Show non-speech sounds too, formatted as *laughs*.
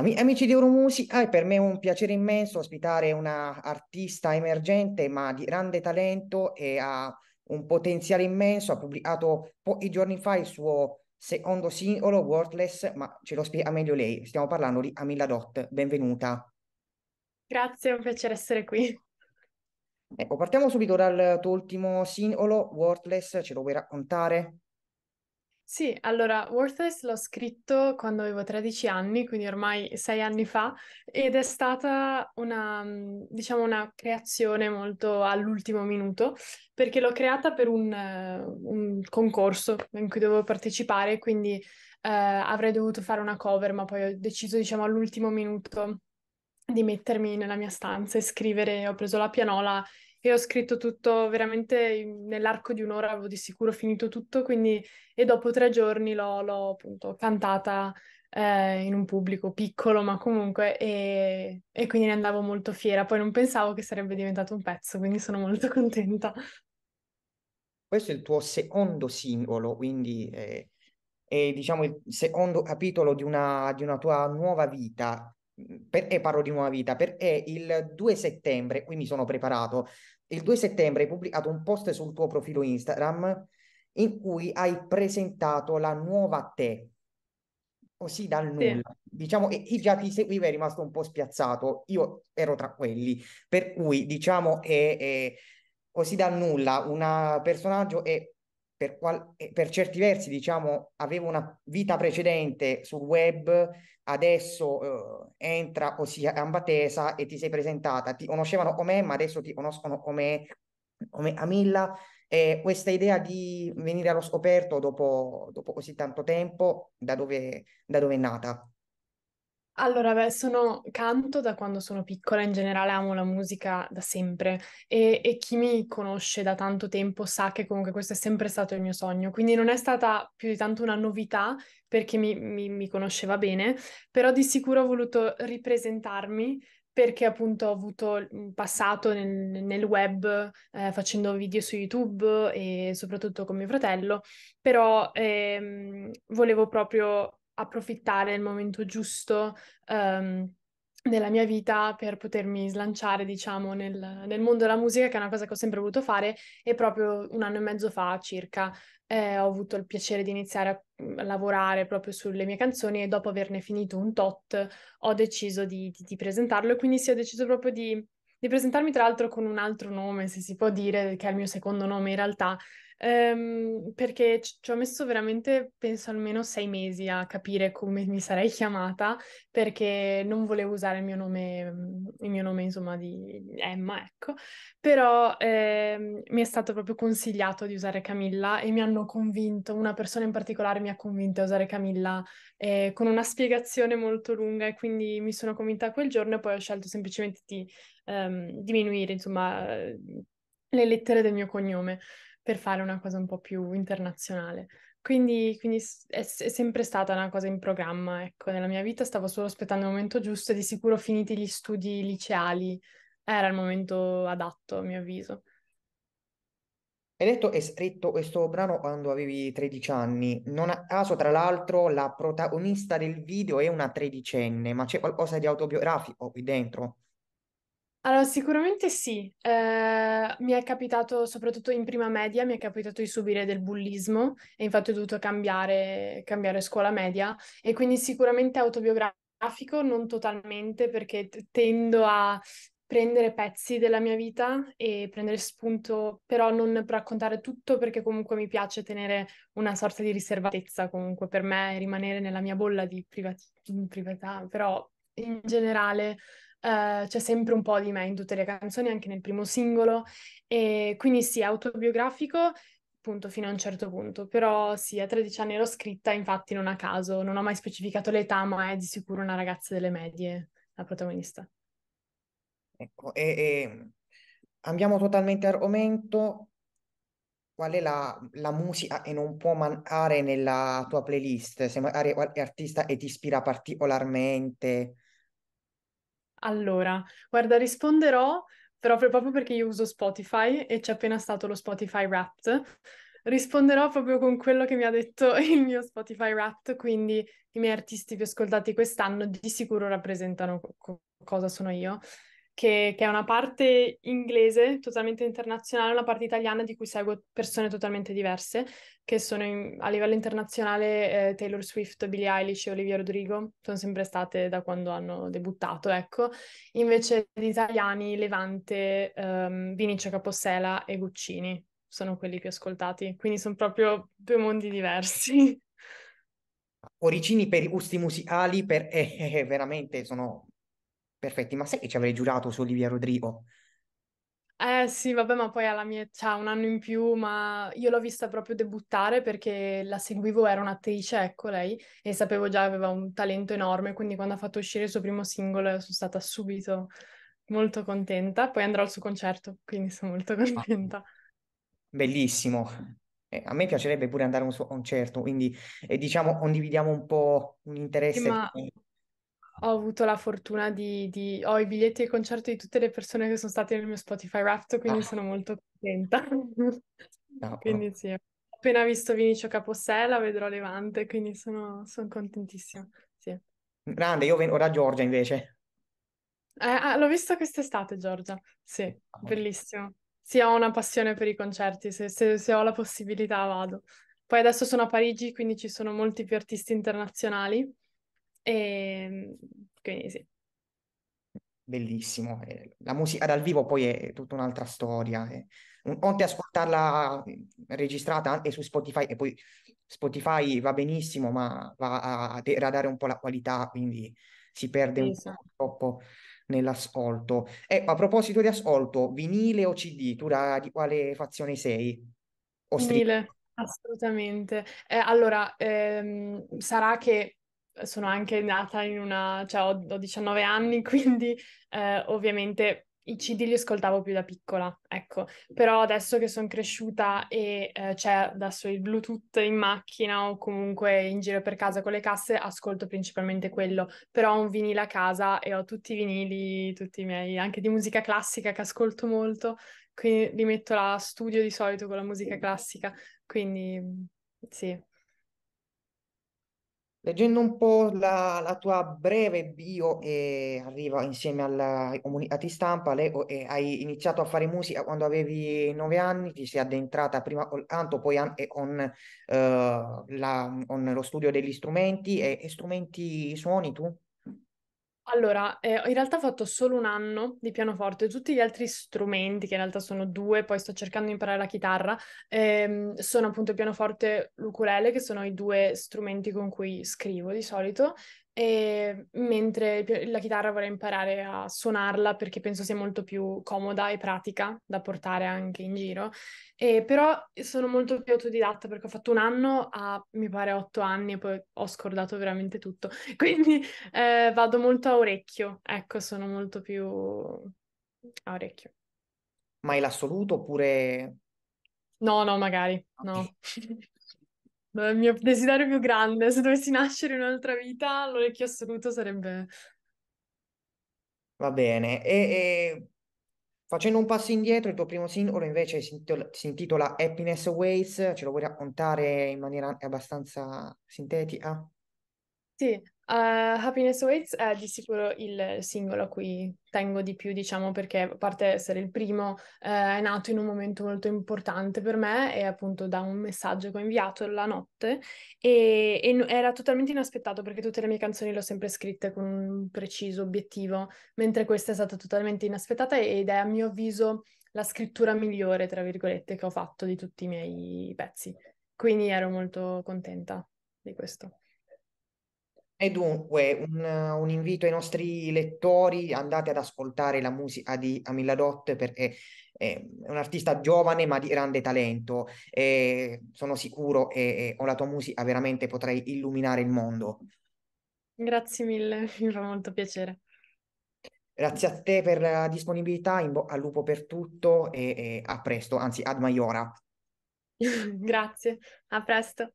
Amici di Euromusica, è per me un piacere immenso ospitare una artista emergente ma di grande talento e ha un potenziale immenso. Ha pubblicato pochi giorni fa il suo secondo singolo, Worthless, ma ce lo spiega meglio lei. Stiamo parlando di Amilla Dot. Benvenuta. Grazie, è un piacere essere qui. Ecco, partiamo subito dal tuo ultimo singolo, Worthless, ce lo vuoi raccontare? Sì, allora Worthless l'ho scritto quando avevo 13 anni, quindi ormai sei anni fa, ed è stata una, mhmm, diciamo, una creazione molto all'ultimo minuto, perché l'ho creata per un, un concorso in cui dovevo partecipare, quindi eh, avrei dovuto fare una cover, ma poi ho deciso, diciamo, all'ultimo minuto di mettermi nella mia stanza e scrivere. Ho preso la pianola e ho scritto tutto veramente nell'arco di un'ora avevo di sicuro finito tutto, quindi e dopo tre giorni l'ho, l'ho appunto cantata eh, in un pubblico piccolo, ma comunque, e, e quindi ne andavo molto fiera. Poi non pensavo che sarebbe diventato un pezzo, quindi sono molto *laughs* contenta. Questo è il tuo secondo singolo, quindi è, eh, è diciamo il secondo capitolo di una, di una tua nuova vita. Perché eh, parlo di nuova vita? Perché il 2 settembre, qui mi sono preparato, il 2 settembre hai pubblicato un post sul tuo profilo Instagram in cui hai presentato la nuova te, così dal nulla. Sì. Diciamo, e chi già ti seguiva è rimasto un po' spiazzato, io ero tra quelli, per cui diciamo è, è così dal nulla, un personaggio è per, qual- eh, per, certi versi, diciamo, aveva una vita precedente sul web, adesso eh, entra così a gamba tesa e ti sei presentata. Ti conoscevano come, ma adesso ti conoscono come, come Amilla. Eh, questa idea di venire allo scoperto dopo, dopo così tanto tempo, da dove, da dove è nata? Allora, beh, sono canto da quando sono piccola, in generale amo la musica da sempre e, e, chi mi conosce da tanto tempo sa che comunque questo è sempre stato il mio sogno, quindi non è stata più di tanto una novità perché mi, mi, mi conosceva bene, però di sicuro ho voluto ripresentarmi perché appunto ho avuto un passato nel, nel web eh, facendo video su YouTube e soprattutto con mio fratello, però ehm, volevo proprio approfittare del momento giusto um, ehm, nella mia vita per potermi slanciare, diciamo, nel, nel, mondo della musica, che è una cosa che ho sempre voluto fare e proprio un anno e mezzo fa circa eh, ho avuto il piacere di iniziare mm, a, lavorare proprio sulle mie canzoni e dopo averne finito un tot ho deciso di, di, di presentarlo e quindi sì, ho deciso proprio di, di presentarmi tra l'altro con un altro nome, se si può dire, che è il mio secondo nome in realtà, Um, perché ci, ho messo veramente, penso, almeno sei mesi a capire come mi sarei chiamata, perché non volevo usare il mio nome, mm, il mio nome insomma, di Emma, ecco. Però eh, mi è stato proprio consigliato di usare Camilla e mi hanno convinto, una persona in particolare mi ha convinto a usare Camilla eh, con una spiegazione molto lunga e quindi mi sono convinta quel giorno e poi ho scelto semplicemente di um, diminuire, insomma, le lettere del mio cognome per fare una cosa un po' più internazionale. Quindi, quindi è, è, sempre stata una cosa in programma, ecco, nella mia vita stavo solo aspettando il momento giusto e di sicuro finiti gli studi liceali era il momento adatto, a mio avviso. Hai detto e scritto questo brano quando avevi 13 anni. Non a caso, tra l'altro, la protagonista del video è una tredicenne, ma c'è qualcosa di autobiografico qui dentro? Allora, sicuramente sì. Eh, mi è capitato, soprattutto in prima media, mi è capitato di subire del bullismo e infatti ho dovuto cambiare, cambiare scuola media e quindi sicuramente autobiografico, non totalmente perché tendo a prendere pezzi della mia vita e prendere spunto, però non raccontare tutto perché comunque mi piace tenere una sorta di riservatezza comunque per me, rimanere nella mia bolla di privat- privatà, però in generale Uh, c'è sempre un po' di me in tutte le canzoni, anche nel primo singolo, e quindi sì, autobiografico, appunto, fino a un certo punto, però sì, a 13 anni l'ho scritta, infatti non a caso, non ho mai specificato l'età, ma è di sicuro una ragazza delle medie, la protagonista. Ecco, e, e... andiamo totalmente argomento, qual è la, la, musica che non può mancare nella tua playlist? Se magari qualche artista e ti ispira particolarmente allora, guarda, risponderò proprio, proprio perché io uso Spotify e c'è appena stato lo Spotify Wrapped. Risponderò proprio con quello che mi ha detto *laughs* il mio Spotify Wrapped, quindi i miei artisti più ascoltati quest'anno di sicuro rappresentano co- cosa sono io che, che, è una parte inglese totalmente internazionale, una parte italiana di cui seguo persone totalmente diverse, che sono in, a livello internazionale eh, Taylor Swift, Billie Eilish e Olivia Rodrigo, sono sempre state da quando hanno debuttato, ecco. Invece gli italiani Levante, ehm, Vinicio Capossela e Guccini sono quelli più ascoltati, quindi sono proprio due mondi diversi. Origini per i gusti musicali, per, eh, eh, eh veramente sono perfetti, ma sai che ci avrei giurato su Olivia Rodrigo? Eh sì, vabbè, ma poi alla mia c'ha cioè, un anno in più, ma io l'ho vista proprio debuttare perché la seguivo, era un'attrice, ecco lei, e sapevo già che aveva un talento enorme, quindi quando ha fatto uscire il suo primo singolo sono stata subito molto contenta, poi andrò al suo concerto, quindi sono molto ah. contenta. Bellissimo. Eh, a me piacerebbe pure andare a un suo concerto, quindi eh, diciamo condividiamo un po' un interesse. Sì, ma ho avuto la fortuna di, di... ho i biglietti ai concerti di tutte le persone che sono state nel mio Spotify Raft, quindi ah. sono molto contenta. No, ah, *laughs* ah. quindi sì, ho appena visto Vinicio Capossella, vedrò Levante, quindi sono, sono contentissima, sì. Grande, io vengo da Giorgia invece. Eh, ah, l'ho vista quest'estate Giorgia, sì, oh. bellissimo. Sì, ho una passione per i concerti, se, se, se ho la possibilità vado. Poi adesso sono a Parigi, quindi ci sono molti più artisti internazionali e ehm, quindi sì. Bellissimo. Eh. La musica dal vivo poi è tutta un'altra storia. È... Eh. Oltre ascoltarla registrata anche su Spotify, e poi Spotify va benissimo, ma va a degradare un po' la qualità, quindi si perde un po' esatto. troppo nell'ascolto. E a proposito di ascolto, vinile o CD, tu da, di quale fazione sei? O vinile, assolutamente. Eh, allora, ehm, sarà che sono anche nata in una, cioè ho, ho 19 anni, *laughs* quindi eh, ovviamente i CD li ascoltavo più da piccola, ecco, però adesso che sono cresciuta e eh, c'è adesso il Bluetooth in macchina o comunque in giro per casa con le casse, ascolto principalmente quello, però ho un vinile a casa e ho tutti i vinili, tutti i miei, anche di musica classica che ascolto molto, quindi li metto là a studio di solito con la musica classica, quindi sì, Leggendo un po' la, la tua breve bio e arriva insieme alla, ai comunicati stampa, lei, e hai iniziato a fare musica quando avevi nove anni, ti sei addentrata prima col canto, poi anche con, eh, la- con lo studio degli strumenti e, e strumenti suoni tu? Allora, eh, in realtà ho fatto solo un anno di pianoforte, tutti gli altri strumenti, che in realtà sono due, poi sto cercando di imparare la chitarra, ehm, sono appunto il pianoforte e l'ukulele, che sono i due strumenti con cui scrivo di solito, e, mentre la chitarra vorrei imparare a suonarla perché penso sia molto più comoda e pratica da portare anche in giro. E, però sono molto più autodidatta perché ho fatto un anno a mi pare otto anni e poi ho scordato veramente tutto. *laughs* Quindi eh, vado molto a orecchio, ecco, sono molto più a orecchio. Ma è l'assoluto oppure... No, no, magari, no. *laughs* il mio desiderio più grande. Se dovessi nascere in un'altra vita, l'orecchio assoluto sarebbe... Va bene. E, e facendo un passo indietro, il tuo primo singolo invece si intitola, Happiness Ways. Ce lo vuoi raccontare in maniera abbastanza sintetica? Sì, Uh, Happiness Awaits è di sicuro il singolo a cui tengo di più, diciamo, perché a parte essere il primo, eh, è nato in un momento molto importante per me e appunto da un messaggio che ho inviato la notte e, e, era totalmente inaspettato perché tutte le mie canzoni le ho sempre scritte con un preciso obiettivo, mentre questa è stata totalmente inaspettata ed è a mio avviso la scrittura migliore, tra virgolette, che ho fatto di tutti i miei pezzi. Quindi ero molto contenta di questo. E dunque un, un invito ai nostri lettori, andate ad ascoltare la musica di Amilla Dott perché è un artista giovane ma di grande talento e sono sicuro che con la tua musica veramente potrai illuminare il mondo. Grazie mille, *laughs* mi fa molto piacere. Grazie a te per la disponibilità, in bocca al lupo per tutto e, e a presto, anzi ad maiora. *laughs* Grazie, a presto.